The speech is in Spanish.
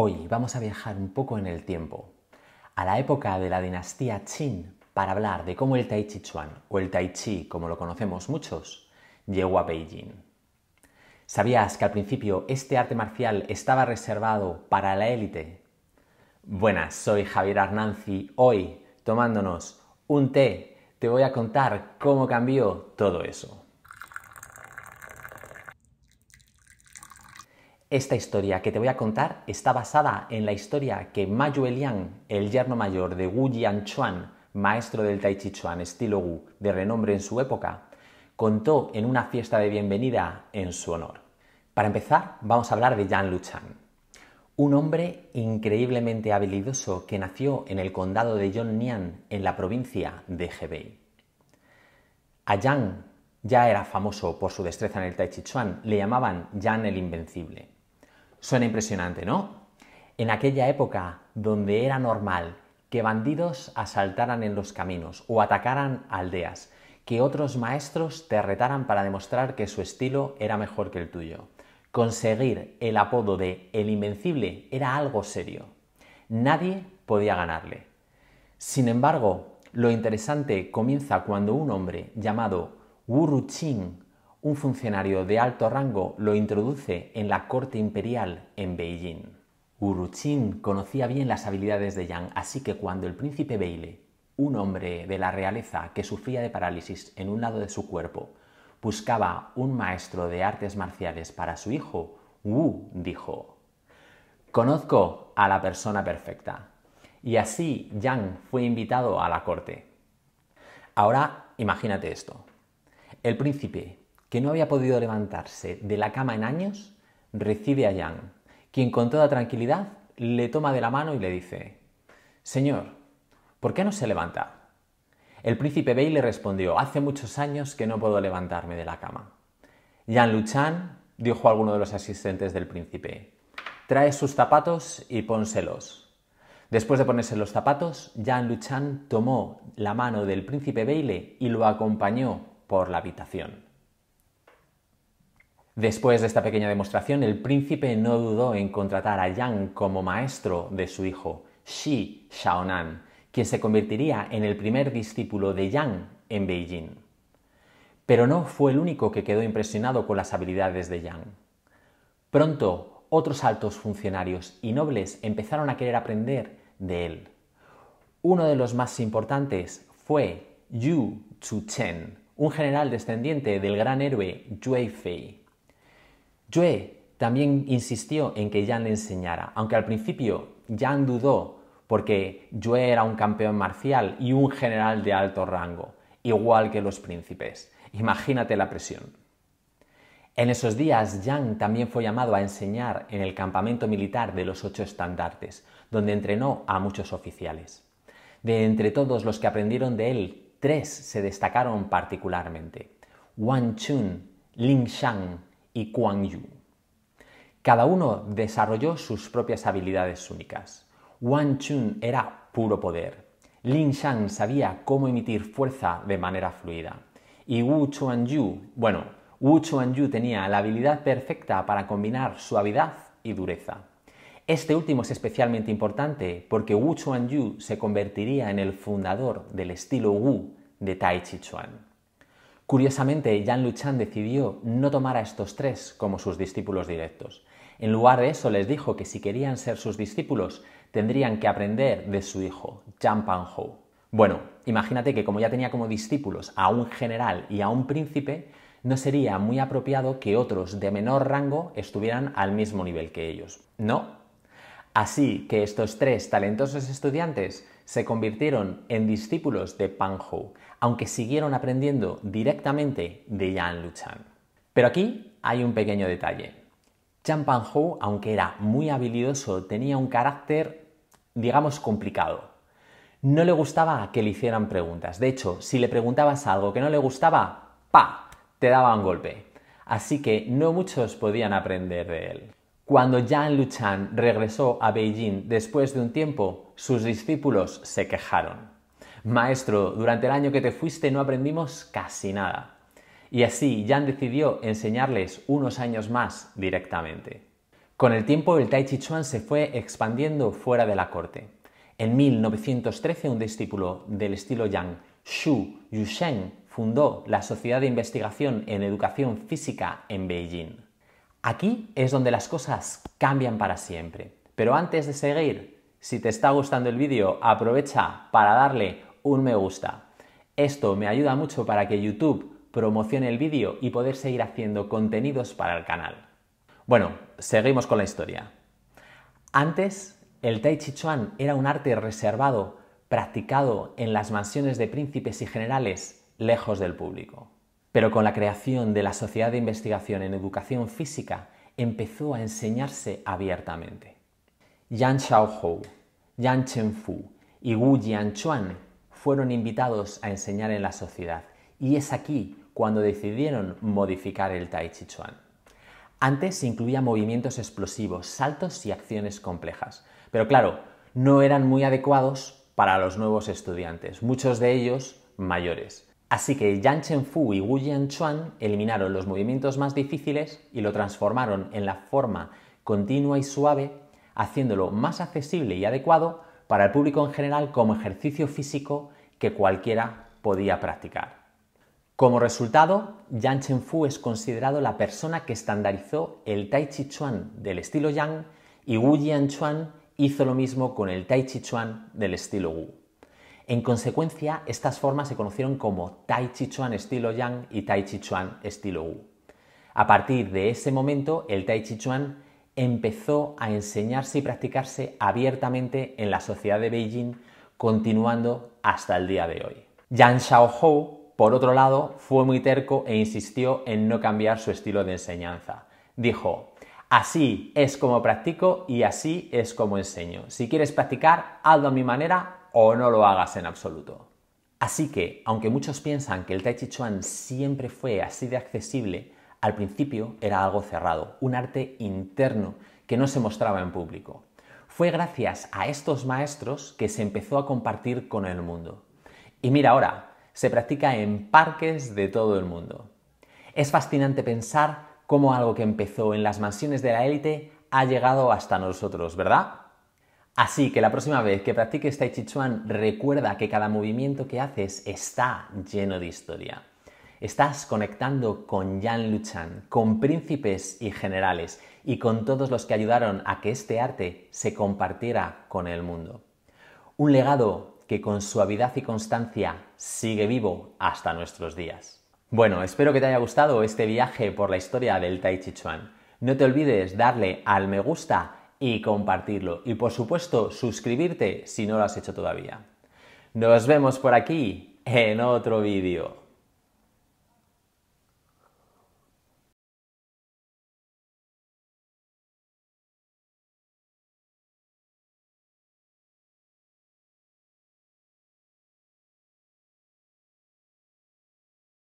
Hoy vamos a viajar un poco en el tiempo, a la época de la dinastía Qin, para hablar de cómo el Tai Chi Chuan, o el Tai Chi como lo conocemos muchos, llegó a Beijing. ¿Sabías que al principio este arte marcial estaba reservado para la élite? Buenas, soy Javier Arnanzi. Hoy, tomándonos un té, te voy a contar cómo cambió todo eso. Esta historia que te voy a contar está basada en la historia que Ma Liang, el yerno mayor de Wu Yanchuan, maestro del Tai Chi Chuan estilo Wu de renombre en su época, contó en una fiesta de bienvenida en su honor. Para empezar, vamos a hablar de Yan Luchan, un hombre increíblemente habilidoso que nació en el condado de Yongnian, en la provincia de Hebei. A Yang ya era famoso por su destreza en el Tai Chi Chuan, le llamaban Yan el Invencible. Suena impresionante, ¿no? En aquella época donde era normal que bandidos asaltaran en los caminos o atacaran aldeas, que otros maestros te retaran para demostrar que su estilo era mejor que el tuyo. Conseguir el apodo de el invencible era algo serio. Nadie podía ganarle. Sin embargo, lo interesante comienza cuando un hombre llamado Wu Ruqing un funcionario de alto rango lo introduce en la corte imperial en Beijing. Uruchin conocía bien las habilidades de Yang, así que cuando el príncipe Beile, un hombre de la realeza que sufría de parálisis en un lado de su cuerpo, buscaba un maestro de artes marciales para su hijo, Wu dijo, Conozco a la persona perfecta. Y así Yang fue invitado a la corte. Ahora imagínate esto. El príncipe que no había podido levantarse de la cama en años, recibe a Yang, quien con toda tranquilidad le toma de la mano y le dice, Señor, ¿por qué no se levanta? El príncipe Baile le respondió, hace muchos años que no puedo levantarme de la cama. Jan Luchan dijo a alguno de los asistentes del príncipe, trae sus zapatos y pónselos. Después de ponerse los zapatos, Jan Luchan tomó la mano del príncipe Baile y lo acompañó por la habitación. Después de esta pequeña demostración, el príncipe no dudó en contratar a Yang como maestro de su hijo, Shi Shaonan, quien se convertiría en el primer discípulo de Yang en Beijing. Pero no fue el único que quedó impresionado con las habilidades de Yang. Pronto, otros altos funcionarios y nobles empezaron a querer aprender de él. Uno de los más importantes fue Yu Chen, un general descendiente del gran héroe Yue Fei. Yue también insistió en que Yan le enseñara, aunque al principio Yan dudó porque Yue era un campeón marcial y un general de alto rango, igual que los príncipes. Imagínate la presión. En esos días, Yang también fue llamado a enseñar en el campamento militar de los ocho estandartes, donde entrenó a muchos oficiales. De entre todos los que aprendieron de él, tres se destacaron particularmente. Wang Chun, Ling Shang y Yu. Cada uno desarrolló sus propias habilidades únicas. Wang Chun era puro poder. Lin Shan sabía cómo emitir fuerza de manera fluida. Y Wu Yu, bueno, Wu Chuan Yu tenía la habilidad perfecta para combinar suavidad y dureza. Este último es especialmente importante porque Wu Chuan Yu se convertiría en el fundador del estilo Wu de Tai Chi Chuan. Curiosamente, Yan Luchan decidió no tomar a estos tres como sus discípulos directos. En lugar de eso, les dijo que si querían ser sus discípulos, tendrían que aprender de su hijo, Pan Panhou. Bueno, imagínate que como ya tenía como discípulos a un general y a un príncipe, no sería muy apropiado que otros de menor rango estuvieran al mismo nivel que ellos. ¿No? Así que estos tres talentosos estudiantes se convirtieron en discípulos de Hu, aunque siguieron aprendiendo directamente de Yan Luchan. Pero aquí hay un pequeño detalle. Chan Hu, aunque era muy habilidoso, tenía un carácter, digamos, complicado. No le gustaba que le hicieran preguntas. De hecho, si le preguntabas algo que no le gustaba, ¡pa! te daba un golpe. Así que no muchos podían aprender de él. Cuando Yan Luchan regresó a Beijing después de un tiempo, sus discípulos se quejaron. Maestro, durante el año que te fuiste no aprendimos casi nada. Y así Yan decidió enseñarles unos años más directamente. Con el tiempo el Tai Chi Chuan se fue expandiendo fuera de la corte. En 1913 un discípulo del estilo Yang, Xu Yusheng, fundó la Sociedad de Investigación en Educación Física en Beijing. Aquí es donde las cosas cambian para siempre. Pero antes de seguir, si te está gustando el vídeo, aprovecha para darle un me gusta. Esto me ayuda mucho para que YouTube promocione el vídeo y poder seguir haciendo contenidos para el canal. Bueno, seguimos con la historia. Antes, el Tai Chi Chuan era un arte reservado, practicado en las mansiones de príncipes y generales, lejos del público. Pero con la creación de la Sociedad de Investigación en Educación Física empezó a enseñarse abiertamente. Yan Shaohou, Yan Fu, y Wu Jianchuan fueron invitados a enseñar en la sociedad y es aquí cuando decidieron modificar el Tai Chi Chuan. Antes incluía movimientos explosivos, saltos y acciones complejas, pero claro, no eran muy adecuados para los nuevos estudiantes, muchos de ellos mayores. Así que Yang Chenfu y Wu chuan eliminaron los movimientos más difíciles y lo transformaron en la forma continua y suave, haciéndolo más accesible y adecuado para el público en general como ejercicio físico que cualquiera podía practicar. Como resultado, Yang Chenfu es considerado la persona que estandarizó el Tai Chi Chuan del estilo Yang y Wu chuan hizo lo mismo con el Tai Chi Chuan del estilo Wu. En consecuencia, estas formas se conocieron como Tai Chi Chuan estilo Yang y Tai Chi Chuan estilo Wu. A partir de ese momento, el Tai Chi Chuan empezó a enseñarse y practicarse abiertamente en la sociedad de Beijing, continuando hasta el día de hoy. Yang Xiaohou por otro lado, fue muy terco e insistió en no cambiar su estilo de enseñanza. Dijo, así es como practico y así es como enseño. Si quieres practicar, hazlo a mi manera o no lo hagas en absoluto. Así que, aunque muchos piensan que el Tai Chi Chuan siempre fue así de accesible, al principio era algo cerrado, un arte interno que no se mostraba en público. Fue gracias a estos maestros que se empezó a compartir con el mundo. Y mira ahora, se practica en parques de todo el mundo. Es fascinante pensar cómo algo que empezó en las mansiones de la élite ha llegado hasta nosotros, ¿verdad? Así que la próxima vez que practiques Tai Chi Chuan, recuerda que cada movimiento que haces está lleno de historia. Estás conectando con Yan Luchan, con príncipes y generales y con todos los que ayudaron a que este arte se compartiera con el mundo. Un legado que con suavidad y constancia sigue vivo hasta nuestros días. Bueno, espero que te haya gustado este viaje por la historia del Tai Chi Chuan. No te olvides darle al me gusta y compartirlo. Y por supuesto, suscribirte si no lo has hecho todavía. Nos vemos por aquí en otro vídeo.